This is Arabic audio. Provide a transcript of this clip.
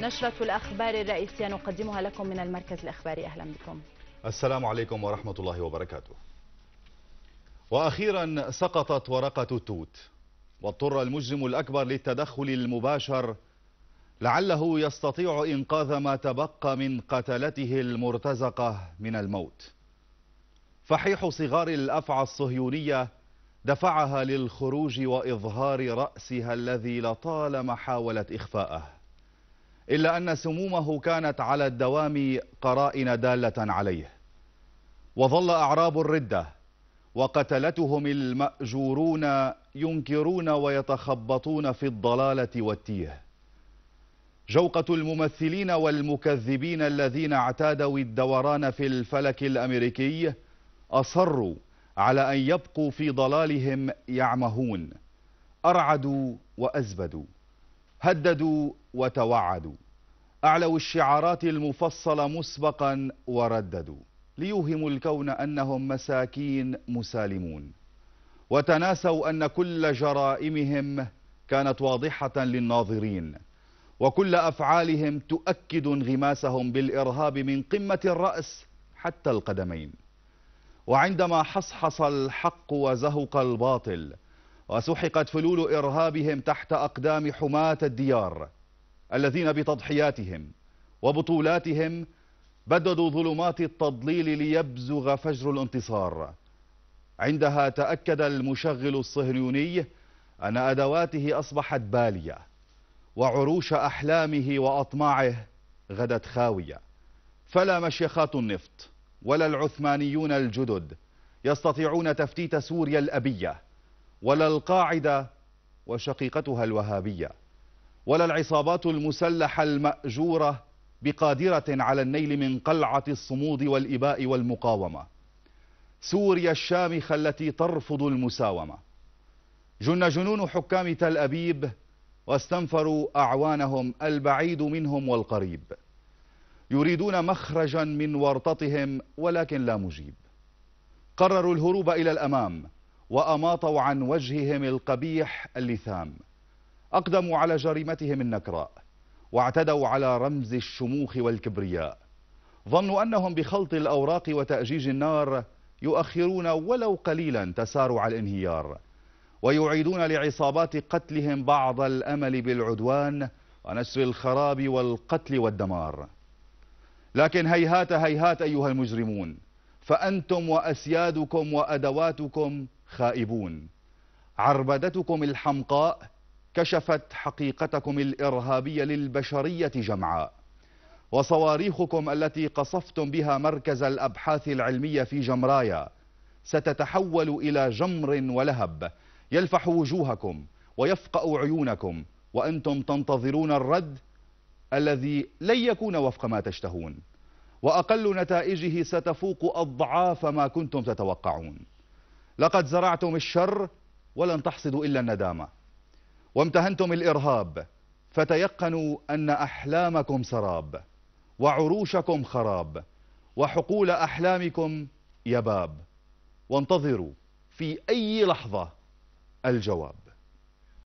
نشرة الأخبار الرئيسية نقدمها لكم من المركز الأخباري أهلا بكم السلام عليكم ورحمة الله وبركاته وأخيرا سقطت ورقة التوت واضطر المجرم الأكبر للتدخل المباشر لعله يستطيع إنقاذ ما تبقى من قتلته المرتزقة من الموت فحيح صغار الأفعى الصهيونية دفعها للخروج وإظهار رأسها الذي لطالما حاولت إخفاءه إلا أن سمومه كانت على الدوام قرائن دالة عليه وظل أعراب الردة وقتلتهم المأجورون ينكرون ويتخبطون في الضلالة والتيه جوقة الممثلين والمكذبين الذين اعتادوا الدوران في الفلك الأمريكي أصروا على أن يبقوا في ضلالهم يعمهون أرعدوا وأزبدوا هددوا وتوعدوا أعلوا الشعارات المفصلة مسبقا ورددوا ليوهموا الكون أنهم مساكين مسالمون وتناسوا أن كل جرائمهم كانت واضحة للناظرين وكل أفعالهم تؤكد انغماسهم بالإرهاب من قمة الرأس حتى القدمين وعندما حصحص الحق وزهق الباطل وسحقت فلول إرهابهم تحت أقدام حماة الديار الذين بتضحياتهم وبطولاتهم بددوا ظلمات التضليل ليبزغ فجر الانتصار عندها تأكد المشغل الصهيوني أن أدواته أصبحت بالية وعروش أحلامه وأطماعه غدت خاوية فلا مشيخات النفط ولا العثمانيون الجدد يستطيعون تفتيت سوريا الأبية ولا القاعدة وشقيقتها الوهابية ولا العصابات المسلحة المأجورة بقادرة على النيل من قلعة الصمود والإباء والمقاومة سوريا الشامخة التي ترفض المساومة جن جنون حكام تل أبيب واستنفروا أعوانهم البعيد منهم والقريب يريدون مخرجا من ورطتهم ولكن لا مجيب قرروا الهروب إلى الأمام وأماطوا عن وجههم القبيح اللثام أقدموا على جريمتهم النكراء واعتدوا على رمز الشموخ والكبرياء ظنوا أنهم بخلط الأوراق وتأجيج النار يؤخرون ولو قليلا تسارع الانهيار ويعيدون لعصابات قتلهم بعض الأمل بالعدوان ونشر الخراب والقتل والدمار لكن هيهات هيهات أيها المجرمون فأنتم وأسيادكم وأدواتكم خائبون عربدتكم الحمقاء كشفت حقيقتكم الإرهابية للبشرية جمعاء وصواريخكم التي قصفتم بها مركز الأبحاث العلمية في جمرايا ستتحول إلى جمر ولهب يلفح وجوهكم ويفقأ عيونكم وأنتم تنتظرون الرد الذي لن يكون وفق ما تشتهون وأقل نتائجه ستفوق أضعاف ما كنتم تتوقعون لقد زرعتم الشر ولن تحصدوا إلا الندامة وامتهنتم الإرهاب فتيقنوا أن أحلامكم سراب وعروشكم خراب وحقول أحلامكم يباب وانتظروا في أي لحظة الجواب